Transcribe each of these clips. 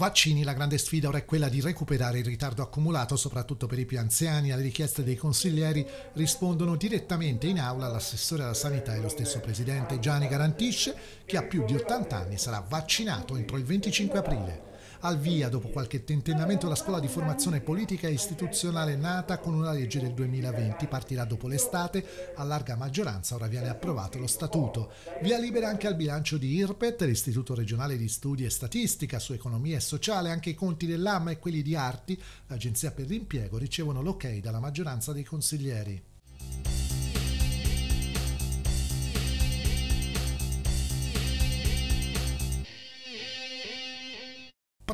Vaccini, la grande sfida ora è quella di recuperare il ritardo accumulato, soprattutto per i più anziani. Alle richieste dei consiglieri rispondono direttamente in aula l'assessore alla sanità e lo stesso presidente. Gianni garantisce che a più di 80 anni sarà vaccinato entro il 25 aprile. Al via, dopo qualche tentennamento, la scuola di formazione politica e istituzionale nata con una legge del 2020 partirà dopo l'estate, a larga maggioranza ora viene approvato lo statuto. Via libera anche al bilancio di IRPET, l'Istituto regionale di studi e statistica su economia e sociale, anche i conti dell'AM e quelli di Arti, l'Agenzia per l'impiego, ricevono l'ok dalla maggioranza dei consiglieri.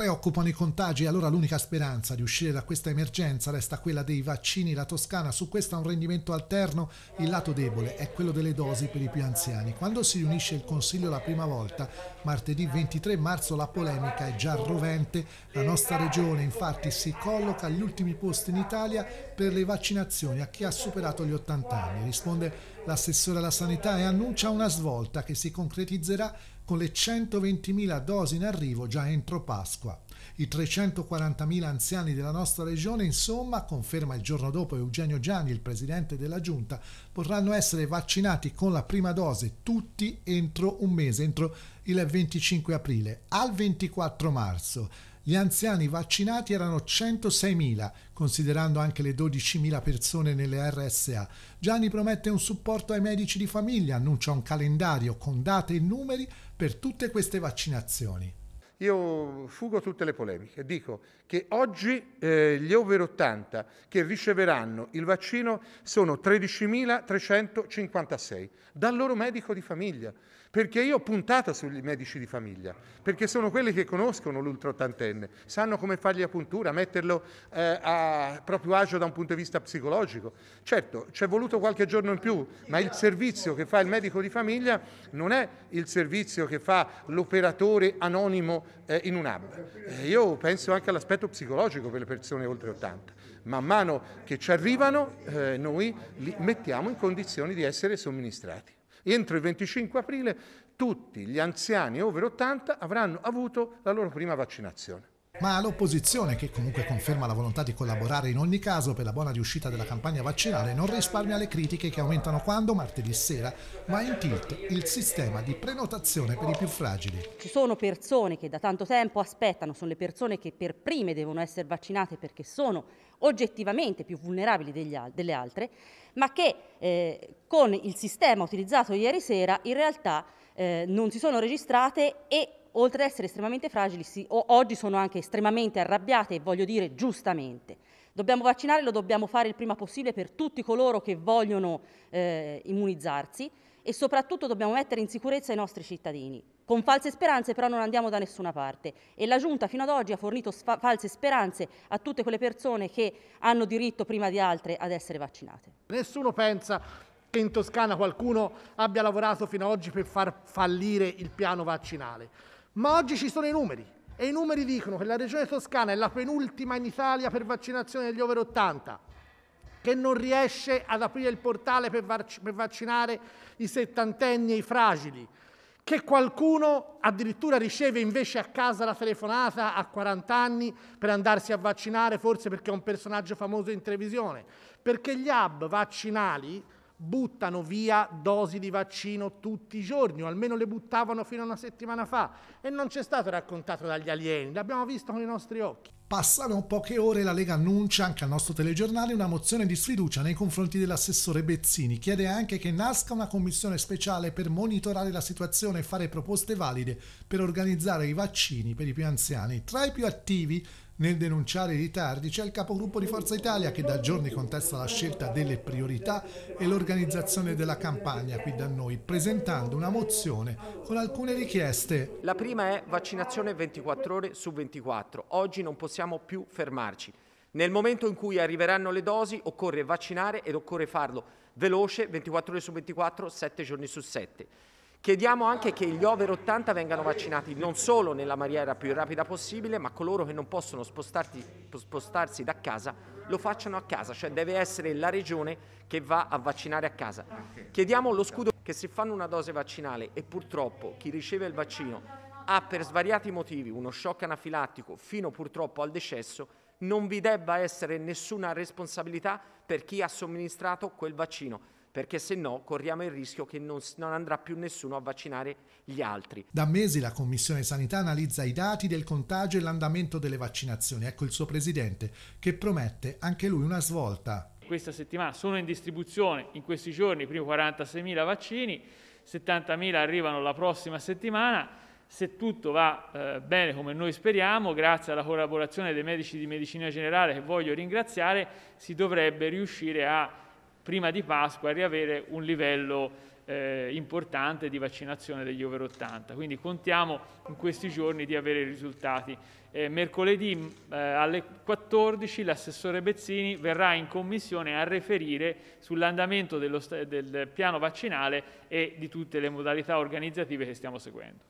preoccupano i contagi, e allora l'unica speranza di uscire da questa emergenza resta quella dei vaccini. La Toscana su questo ha un rendimento alterno. Il lato debole è quello delle dosi per i più anziani. Quando si riunisce il Consiglio la prima volta, martedì 23 marzo, la polemica è già rovente. La nostra regione infatti si colloca agli ultimi posti in Italia per le vaccinazioni a chi ha superato gli 80 anni. Risponde l'assessore alla sanità e annuncia una svolta che si concretizzerà con le 120.000 dosi in arrivo già entro Pasqua. I 340.000 anziani della nostra regione, insomma, conferma il giorno dopo Eugenio Gianni, il presidente della Giunta, potranno essere vaccinati con la prima dose tutti entro un mese, entro il 25 aprile, al 24 marzo. Gli anziani vaccinati erano 106.000, considerando anche le 12.000 persone nelle RSA. Gianni promette un supporto ai medici di famiglia, annuncia un calendario con date e numeri per tutte queste vaccinazioni? Io fugo tutte le polemiche, dico che oggi eh, gli over 80 che riceveranno il vaccino sono 13.356 dal loro medico di famiglia. Perché io ho puntato sugli medici di famiglia, perché sono quelli che conoscono l'ultraottantenne, sanno come fargli la puntura, metterlo eh, a proprio agio da un punto di vista psicologico. Certo, ci è voluto qualche giorno in più, ma il servizio che fa il medico di famiglia non è il servizio che fa l'operatore anonimo eh, in un hub. Eh, io penso anche all'aspetto psicologico per le persone oltre 80 man mano che ci arrivano eh, noi li mettiamo in condizioni di essere somministrati. Entro il 25 aprile tutti gli anziani over 80 avranno avuto la loro prima vaccinazione ma l'opposizione, che comunque conferma la volontà di collaborare in ogni caso per la buona riuscita della campagna vaccinale, non risparmia le critiche che aumentano quando martedì sera va in tilt il sistema di prenotazione per i più fragili. Ci sono persone che da tanto tempo aspettano, sono le persone che per prime devono essere vaccinate perché sono oggettivamente più vulnerabili degli, delle altre, ma che eh, con il sistema utilizzato ieri sera in realtà eh, non si sono registrate e oltre ad essere estremamente fragili, sì, oggi sono anche estremamente arrabbiate e voglio dire giustamente. Dobbiamo vaccinare, lo dobbiamo fare il prima possibile per tutti coloro che vogliono eh, immunizzarsi e soprattutto dobbiamo mettere in sicurezza i nostri cittadini. Con false speranze però non andiamo da nessuna parte e la Giunta fino ad oggi ha fornito sfa- false speranze a tutte quelle persone che hanno diritto prima di altre ad essere vaccinate. Nessuno pensa che in Toscana qualcuno abbia lavorato fino ad oggi per far fallire il piano vaccinale. Ma oggi ci sono i numeri e i numeri dicono che la regione toscana è la penultima in Italia per vaccinazione degli over 80, che non riesce ad aprire il portale per, vac- per vaccinare i settantenni e i fragili, che qualcuno addirittura riceve invece a casa la telefonata a 40 anni per andarsi a vaccinare, forse perché è un personaggio famoso in televisione, perché gli hub vaccinali buttano via dosi di vaccino tutti i giorni, o almeno le buttavano fino a una settimana fa, e non c'è stato raccontato dagli alieni, l'abbiamo visto con i nostri occhi. Passano poche ore la Lega annuncia anche al nostro telegiornale una mozione di sfiducia nei confronti dell'assessore Bezzini. Chiede anche che nasca una commissione speciale per monitorare la situazione e fare proposte valide per organizzare i vaccini per i più anziani. Tra i più attivi nel denunciare i ritardi c'è il capogruppo di Forza Italia che da giorni contesta la scelta delle priorità e l'organizzazione della campagna qui da noi, presentando una mozione con alcune richieste. La prima è vaccinazione 24 ore su 24. Oggi non possiamo più fermarci. Nel momento in cui arriveranno le dosi occorre vaccinare ed occorre farlo veloce 24 ore su 24, 7 giorni su 7. Chiediamo anche che gli over 80 vengano vaccinati non solo nella maniera più rapida possibile, ma coloro che non possono spostarsi da casa lo facciano a casa, cioè deve essere la regione che va a vaccinare a casa. Chiediamo lo scudo che se fanno una dose vaccinale e purtroppo chi riceve il vaccino ha per svariati motivi uno shock anafilattico fino purtroppo al decesso, non vi debba essere nessuna responsabilità per chi ha somministrato quel vaccino perché se no corriamo il rischio che non, non, andrà più nessuno a vaccinare gli altri. Da mesi la Commissione Sanità analizza i dati del contagio e l'andamento delle vaccinazioni. Ecco il suo presidente che promette anche lui una svolta. Questa settimana sono in distribuzione in questi giorni i primi 46.000 vaccini, 70.000 arrivano la prossima settimana. Se tutto va eh, bene come noi speriamo, grazie alla collaborazione dei medici di medicina generale che voglio ringraziare, si dovrebbe riuscire a prima di Pasqua riavere un livello eh, importante di vaccinazione degli over 80. Quindi contiamo in questi giorni di avere i risultati. Eh, mercoledì mm, eh, alle 14 l'assessore Bezzini verrà in commissione a riferire sull'andamento del piano vaccinale e di tutte le modalità organizzative che stiamo seguendo.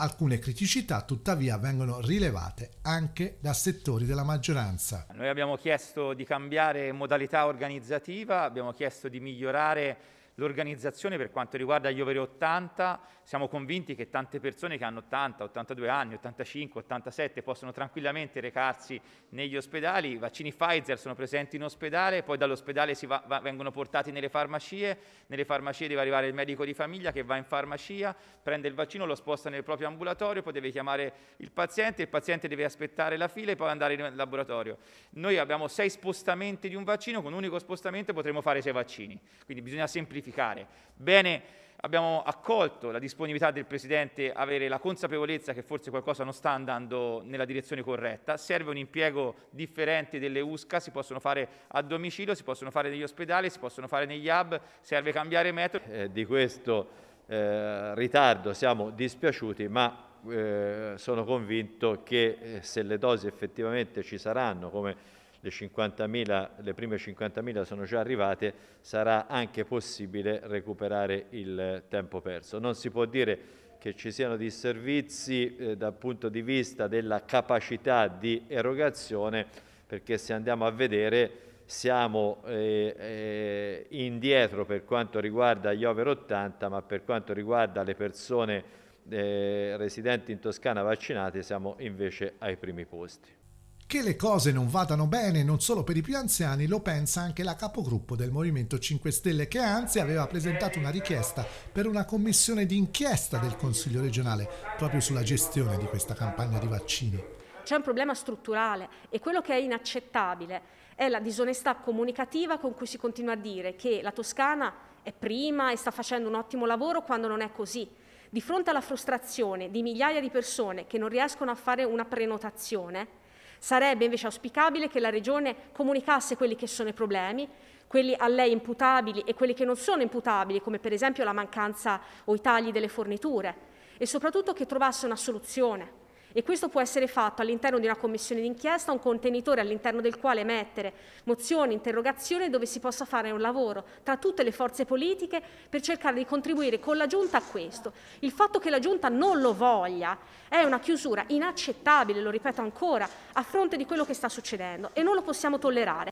Alcune criticità tuttavia vengono rilevate anche da settori della maggioranza. Noi abbiamo chiesto di cambiare modalità organizzativa, abbiamo chiesto di migliorare l'organizzazione per quanto riguarda gli over 80, siamo convinti che tante persone che hanno 80, 82 anni, 85, 87 possono tranquillamente recarsi negli ospedali, i vaccini Pfizer sono presenti in ospedale, poi dall'ospedale va, va, vengono portati nelle farmacie, nelle farmacie deve arrivare il medico di famiglia che va in farmacia, prende il vaccino, lo sposta nel proprio ambulatorio, poi deve chiamare il paziente, il paziente deve aspettare la fila e poi andare in laboratorio. Noi abbiamo sei spostamenti di un vaccino, con un unico spostamento potremo fare sei vaccini, quindi bisogna semplificare verificare. Bene, abbiamo accolto la disponibilità del Presidente a avere la consapevolezza che forse qualcosa non sta andando nella direzione corretta, serve un impiego differente delle USCA, si possono fare a domicilio, si possono fare negli ospedali, si possono fare negli hub, serve cambiare metodo. Eh, di questo eh, ritardo siamo dispiaciuti, ma eh, sono convinto che eh, se le dosi effettivamente ci saranno, come le, 50.000, le prime 50.000 sono già arrivate, sarà anche possibile recuperare il tempo perso. Non si può dire che ci siano disservizi eh, dal punto di vista della capacità di erogazione, perché se andiamo a vedere siamo eh, eh, indietro per quanto riguarda gli over 80, ma per quanto riguarda le persone eh, residenti in Toscana vaccinate siamo invece ai primi posti. Che le cose non vadano bene non solo per i più anziani lo pensa anche la capogruppo del Movimento 5 Stelle che anzi aveva presentato una richiesta per una commissione d'inchiesta del Consiglio regionale proprio sulla gestione di questa campagna di vaccini. C'è un problema strutturale e quello che è inaccettabile è la disonestà comunicativa con cui si continua a dire che la Toscana è prima e sta facendo un ottimo lavoro quando non è così. Di fronte alla frustrazione di migliaia di persone che non riescono a fare una prenotazione, Sarebbe invece auspicabile che la Regione comunicasse quelli che sono i problemi, quelli a lei imputabili e quelli che non sono imputabili, come per esempio la mancanza o i tagli delle forniture, e soprattutto che trovasse una soluzione e questo può essere fatto all'interno di una commissione d'inchiesta, un contenitore all'interno del quale mettere mozioni, interrogazioni dove si possa fare un lavoro tra tutte le forze politiche per cercare di contribuire con la Giunta a questo. Il fatto che la Giunta non lo voglia è una chiusura inaccettabile, lo ripeto ancora, a fronte di quello che sta succedendo e non lo possiamo tollerare.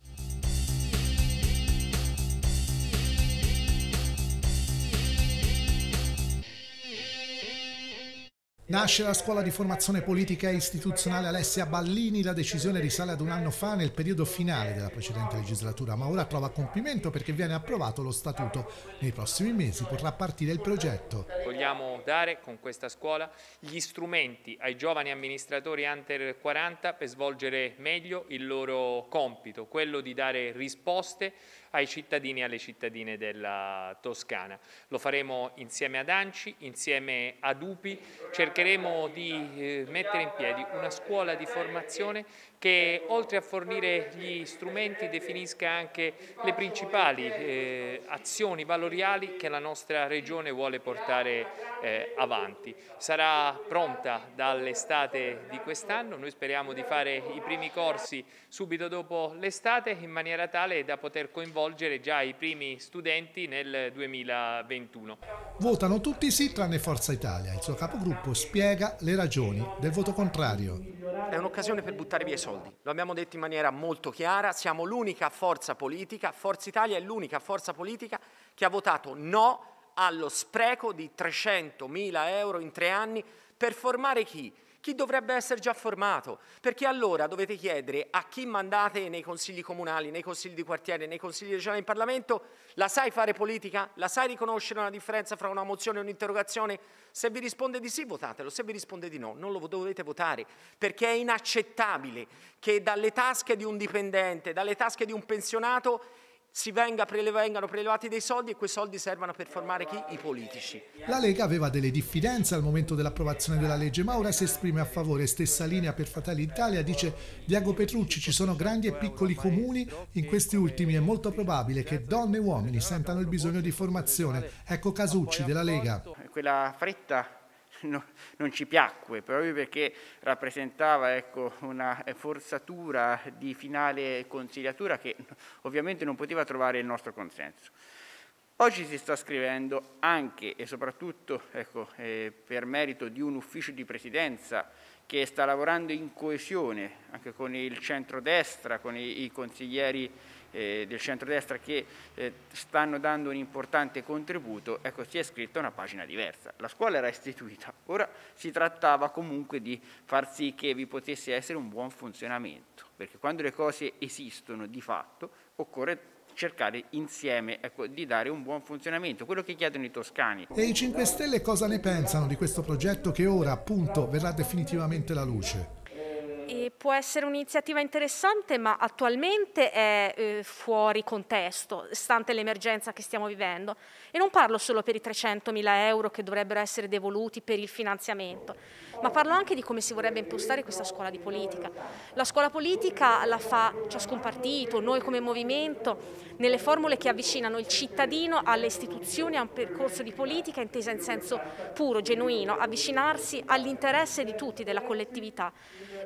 Nasce la scuola di formazione politica e istituzionale Alessia Ballini, la decisione risale ad un anno fa nel periodo finale della precedente legislatura, ma ora trova compimento perché viene approvato lo statuto. Nei prossimi mesi potrà partire il progetto. Vogliamo dare con questa scuola gli strumenti ai giovani amministratori under 40 per svolgere meglio il loro compito, quello di dare risposte ai cittadini e alle cittadine della Toscana. Lo faremo insieme ad Anci, insieme ad UPI, cercheremo di eh, mettere in piedi una scuola di formazione che oltre a fornire gli strumenti definisca anche le principali eh, azioni valoriali che la nostra Regione vuole portare eh, avanti. Sarà pronta dall'estate di quest'anno, noi speriamo di fare i primi corsi subito dopo l'estate in maniera tale da poter coinvolgere già i primi studenti nel 2021. Votano tutti sì tranne Forza Italia, il suo capogruppo spiega le ragioni del voto contrario. È un'occasione per buttare via i soldi. Lo abbiamo detto in maniera molto chiara, siamo l'unica forza politica, Forza Italia è l'unica forza politica che ha votato no allo spreco di 300.000 euro in tre anni per formare chi? chi dovrebbe essere già formato, perché allora dovete chiedere a chi mandate nei consigli comunali, nei consigli di quartiere, nei consigli regionali in Parlamento, la sai fare politica? La sai riconoscere una differenza fra una mozione e un'interrogazione? Se vi risponde di sì votatelo, se vi risponde di no non lo dovete votare, perché è inaccettabile che dalle tasche di un dipendente, dalle tasche di un pensionato si venga, vengano prelevati dei soldi e quei soldi servano per formare chi? I politici. La Lega aveva delle diffidenze al momento dell'approvazione della legge, ma ora si esprime a favore. Stessa linea per Fratelli Italia, dice Diago Petrucci, ci sono grandi e piccoli comuni, in questi ultimi è molto probabile che donne e uomini sentano il bisogno di formazione. Ecco Casucci della Lega. Quella fretta non, non ci piacque, proprio perché rappresentava ecco, una forzatura di finale consigliatura che ovviamente non poteva trovare il nostro consenso. Oggi si sta scrivendo anche e soprattutto ecco, eh, per merito di un ufficio di presidenza che sta lavorando in coesione anche con il centrodestra, con i, i consiglieri eh, del centrodestra che eh, stanno dando un importante contributo, ecco si è scritta una pagina diversa. La scuola era istituita, ora si trattava comunque di far sì che vi potesse essere un buon funzionamento, perché quando le cose esistono di fatto occorre cercare insieme ecco, di dare un buon funzionamento, quello che chiedono i toscani. E i 5 Stelle cosa ne pensano di questo progetto che ora appunto verrà definitivamente alla luce? E può essere un'iniziativa interessante, ma attualmente è eh, fuori contesto, stante l'emergenza che stiamo vivendo. E non parlo solo per i 300.000 euro che dovrebbero essere devoluti per il finanziamento, ma parlo anche di come si vorrebbe impostare questa scuola di politica. La scuola politica la fa ciascun partito, noi come movimento, nelle formule che avvicinano il cittadino alle istituzioni, a un percorso di politica intesa in senso puro, genuino, avvicinarsi all'interesse di tutti, della collettività.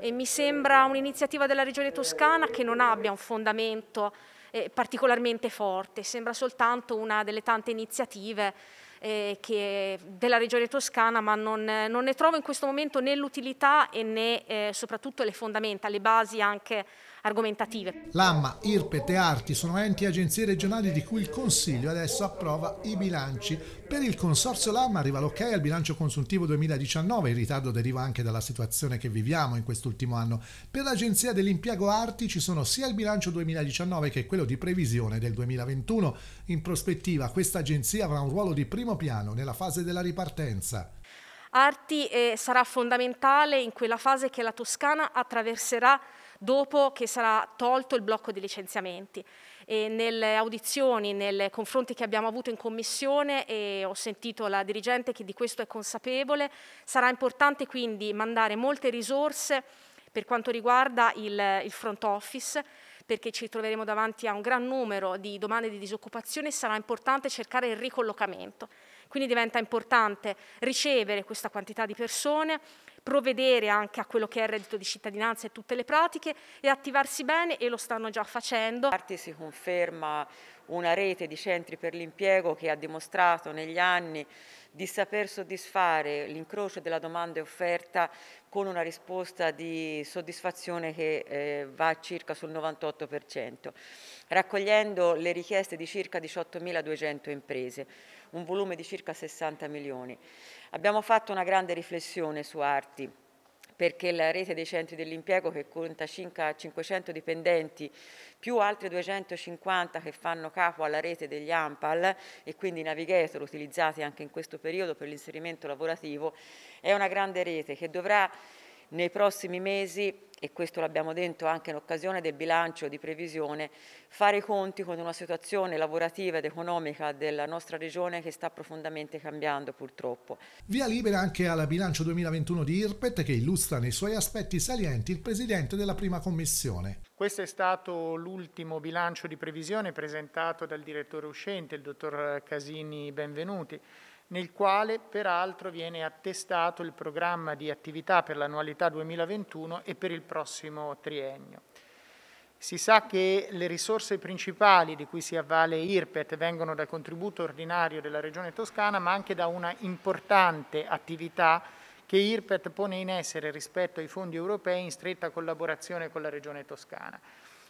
E mi sembra un'iniziativa della Regione Toscana che non abbia un fondamento eh, particolarmente forte, sembra soltanto una delle tante iniziative eh, che, della Regione Toscana, ma non, non, ne trovo in questo momento né l'utilità e né eh, soprattutto le fondamenta, le basi anche argomentative. L'AMMA, IRPET e ARTI sono enti e agenzie regionali di cui il Consiglio adesso approva i bilanci. Per il Consorzio LAMMA arriva l'ok al bilancio consuntivo 2019, il ritardo deriva anche dalla situazione che viviamo in quest'ultimo anno. Per l'Agenzia dell'Impiego ARTI ci sono sia il bilancio 2019 che quello di previsione del 2021. In prospettiva questa agenzia avrà un ruolo di primo piano nella fase della ripartenza. Arti eh, sarà fondamentale in quella fase che la Toscana attraverserà dopo che sarà tolto il blocco dei licenziamenti. E nelle audizioni, nei confronti che abbiamo avuto in commissione, e ho sentito la dirigente che di questo è consapevole, sarà importante quindi mandare molte risorse per quanto riguarda il, il front office, perché ci troveremo davanti a un gran numero di domande di disoccupazione, e sarà importante cercare il ricollocamento. Quindi diventa importante ricevere questa quantità di persone, provvedere anche a quello che è il reddito di cittadinanza e tutte le pratiche e attivarsi bene e lo stanno già facendo. Si conferma una rete di centri per l'impiego che ha dimostrato negli anni di saper soddisfare l'incrocio della domanda e offerta con una risposta di soddisfazione che eh, va circa sul 98%, raccogliendo le richieste di circa 18.200 imprese, un volume di circa 60 milioni. Abbiamo fatto una grande riflessione su Arti perché la rete dei centri dell'impiego che conta circa 500 dipendenti più altri 250 che fanno capo alla rete degli AMPAL e quindi navigator utilizzati anche in questo periodo per l'inserimento lavorativo è una grande rete che dovrà nei prossimi mesi e questo l'abbiamo detto anche in occasione del bilancio di previsione, fare i conti con una situazione lavorativa ed economica della nostra regione che sta profondamente cambiando purtroppo. Via libera anche al bilancio 2021 di IRPET che illustra nei suoi aspetti salienti il presidente della prima commissione. Questo è stato l'ultimo bilancio di previsione presentato dal direttore uscente, il dottor Casini Benvenuti nel quale peraltro viene attestato il programma di attività per l'annualità 2021 e per il prossimo triennio. Si sa che le risorse principali di cui si avvale IRPET vengono dal contributo ordinario della Regione Toscana, ma anche da una importante attività che IRPET pone in essere rispetto ai fondi europei in stretta collaborazione con la Regione Toscana.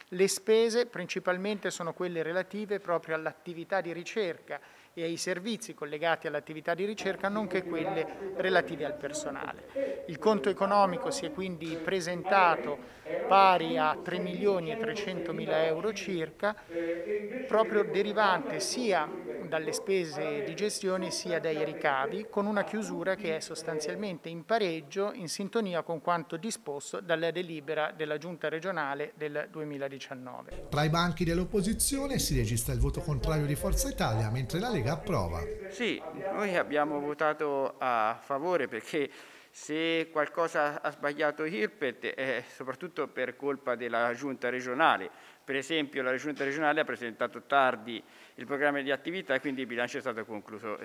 Le spese principalmente sono quelle relative proprio all'attività di ricerca e ai servizi collegati all'attività di ricerca, nonché quelle relative al personale. Il conto economico si è quindi presentato pari a 3 milioni e 300 mila euro circa, proprio derivante sia dalle spese di gestione sia dai ricavi, con una chiusura che è sostanzialmente in pareggio in sintonia con quanto disposto dalla delibera della Giunta regionale del 2019. Tra i banchi dell'opposizione si registra il voto contrario di Forza Italia, mentre la Lega approva. Sì, noi abbiamo votato a favore perché se qualcosa ha sbagliato Hirpet è soprattutto per colpa della giunta regionale. Per esempio la giunta regionale ha presentato tardi il programma di attività e quindi il bilancio è stato concluso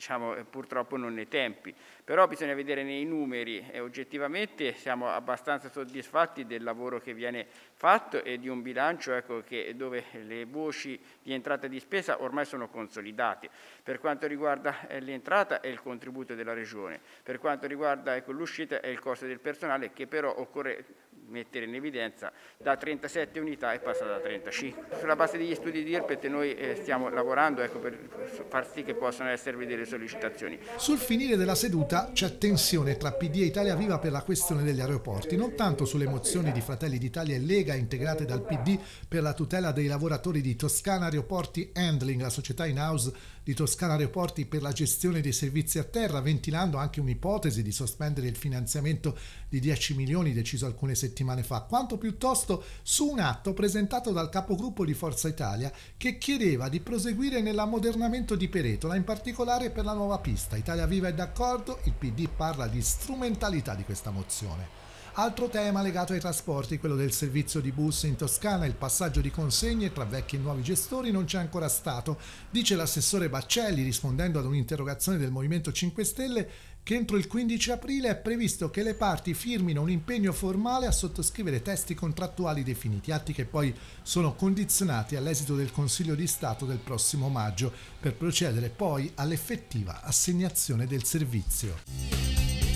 diciamo, eh, purtroppo non nei tempi, però bisogna vedere nei numeri e oggettivamente siamo abbastanza soddisfatti del lavoro che viene fatto e di un bilancio ecco, che, dove le voci di entrata e di spesa ormai sono consolidate. Per quanto riguarda eh, l'entrata è il contributo della Regione, per quanto riguarda ecco, l'uscita è il costo del personale che però occorre mettere in evidenza, da 37 unità è passata a 35. Sulla base degli studi di IRPET noi eh, stiamo lavorando ecco, per far sì che possano esservi delle sollecitazioni. Sul finire della seduta c'è tensione tra PD e Italia Viva per la questione degli aeroporti, non tanto sulle mozioni di Fratelli d'Italia e Lega integrate dal PD per la tutela dei lavoratori di Toscana Aeroporti Handling, la società in house di Toscana Aeroporti per la gestione dei servizi a terra, ventilando anche un'ipotesi di sospendere il finanziamento di 10 milioni deciso alcune settimane settimane fa, quanto piuttosto su un atto presentato dal capogruppo di Forza Italia che chiedeva di proseguire nell'ammodernamento di Peretola, in particolare per la nuova pista. Italia Viva è d'accordo, il PD parla di strumentalità di questa mozione. Altro tema legato ai trasporti, quello del servizio di bus in Toscana, il passaggio di consegne tra vecchi e nuovi gestori non c'è ancora stato, dice l'assessore Baccelli rispondendo ad un'interrogazione del Movimento 5 Stelle che entro il 15 aprile è previsto che le parti firmino un impegno formale a sottoscrivere testi contrattuali definiti, atti che poi sono condizionati all'esito del Consiglio di Stato del prossimo maggio, per procedere poi all'effettiva assegnazione del servizio.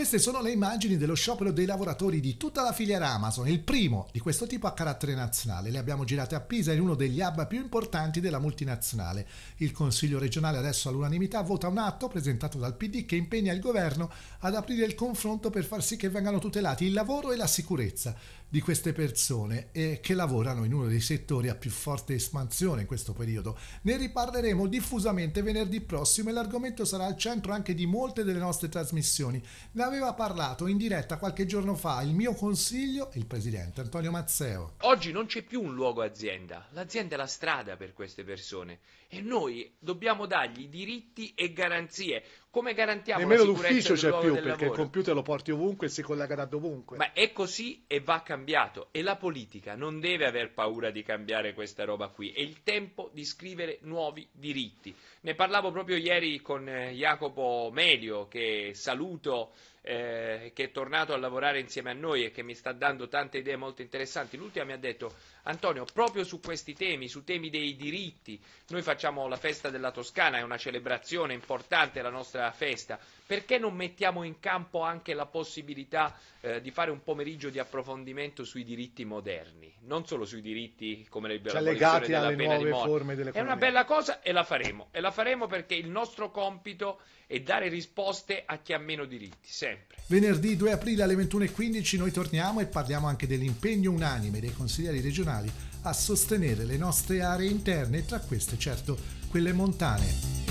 Queste sono le immagini dello sciopero dei lavoratori di tutta la filiera Amazon, il primo di questo tipo a carattere nazionale. Le abbiamo girate a Pisa in uno degli hub più importanti della multinazionale. Il Consiglio regionale adesso all'unanimità vota un atto presentato dal PD che impegna il governo ad aprire il confronto per far sì che vengano tutelati il lavoro e la sicurezza di queste persone eh, che lavorano in uno dei settori a più forte espansione in questo periodo. Ne riparleremo diffusamente venerdì prossimo e l'argomento sarà al centro anche di molte delle nostre trasmissioni. Ne aveva parlato in diretta qualche giorno fa il mio consiglio, il presidente Antonio Mazzeo. Oggi non c'è più un luogo azienda, l'azienda è la strada per queste persone e noi dobbiamo dargli diritti e garanzie. Come garantiamo Nemmeno la sicurezza l'ufficio c'è più perché lavoro? il computer lo porti ovunque e si collega da dovunque. Ma è così e va cambiato cambiato e la politica non deve aver paura di cambiare questa roba qui, è il tempo di scrivere nuovi diritti. Ne parlavo proprio ieri con eh, Jacopo Melio, che saluto eh, che è tornato a lavorare insieme a noi e che mi sta dando tante idee molto interessanti. L'ultima mi ha detto Antonio, proprio su questi temi, su temi dei diritti, noi facciamo la festa della Toscana, è una celebrazione importante la nostra festa, perché non mettiamo in campo anche la possibilità eh, di fare un pomeriggio di approfondimento sui diritti moderni, non solo sui diritti come le cioè, legati della alle pena nuove forme dell'economia. È una bella cosa e la faremo, e la faremo perché il nostro compito è dare risposte a chi ha meno diritti. Sempre sempre. Venerdì 2 aprile alle 21.15 noi torniamo e parliamo anche dell'impegno unanime dei consiglieri regionali a sostenere le nostre aree interne tra queste certo quelle montane.